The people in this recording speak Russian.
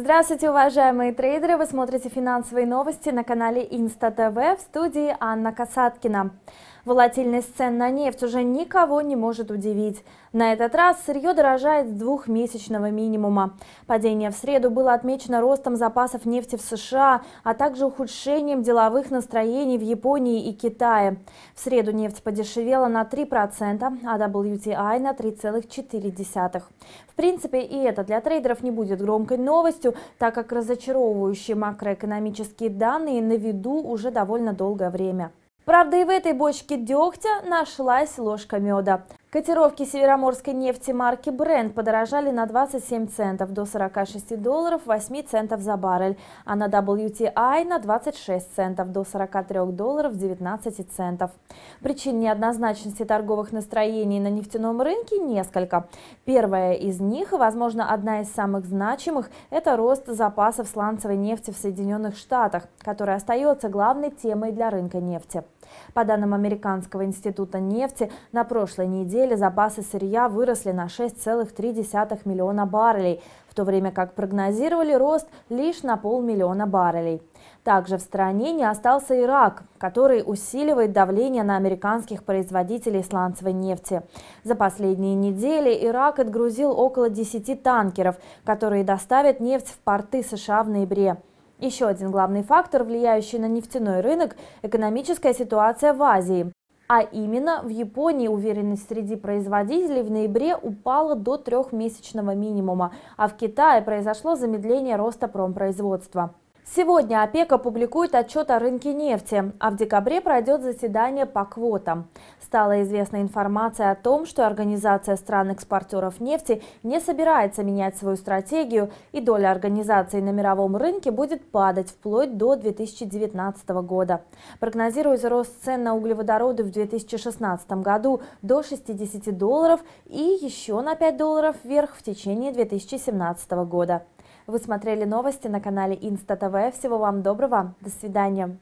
Здравствуйте, уважаемые трейдеры! Вы смотрите финансовые новости на канале Инста ТВ в студии Анна Касаткина. Волатильность цен на нефть уже никого не может удивить. На этот раз сырье дорожает с двухмесячного минимума. Падение в среду было отмечено ростом запасов нефти в США, а также ухудшением деловых настроений в Японии и Китае. В среду нефть подешевела на 3%, а WTI на 3,4%. В принципе, и это для трейдеров не будет громкой новостью, полностью, так как разочаровывающие макроэкономические данные на виду уже довольно долгое время. Правда, и в этой бочке дегтя нашлась ложка меда. Котировки североморской нефти марки Brent подорожали на 27 центов до 46 долларов 8 центов за баррель, а на WTI на 26 центов до 43 долларов 19 центов. Причин неоднозначности торговых настроений на нефтяном рынке несколько. Первая из них, возможно, одна из самых значимых, это рост запасов сланцевой нефти в Соединенных Штатах, который остается главной темой для рынка нефти. По данным Американского института нефти, на прошлой неделе неделе запасы сырья выросли на 6,3 миллиона баррелей, в то время как прогнозировали рост лишь на полмиллиона баррелей. Также в стране не остался Ирак, который усиливает давление на американских производителей сланцевой нефти. За последние недели Ирак отгрузил около 10 танкеров, которые доставят нефть в порты США в ноябре. Еще один главный фактор, влияющий на нефтяной рынок – экономическая ситуация в Азии. А именно, в Японии уверенность среди производителей в ноябре упала до трехмесячного минимума, а в Китае произошло замедление роста промпроизводства. Сегодня ОПЕК опубликует отчет о рынке нефти, а в декабре пройдет заседание по квотам. Стала известна информация о том, что Организация стран-экспортеров нефти не собирается менять свою стратегию, и доля организации на мировом рынке будет падать вплоть до 2019 года. Прогнозируется рост цен на углеводороды в 2016 году до 60 долларов и еще на 5 долларов вверх в течение 2017 года. Вы смотрели новости на канале Инста ТВ. Всего вам доброго. До свидания.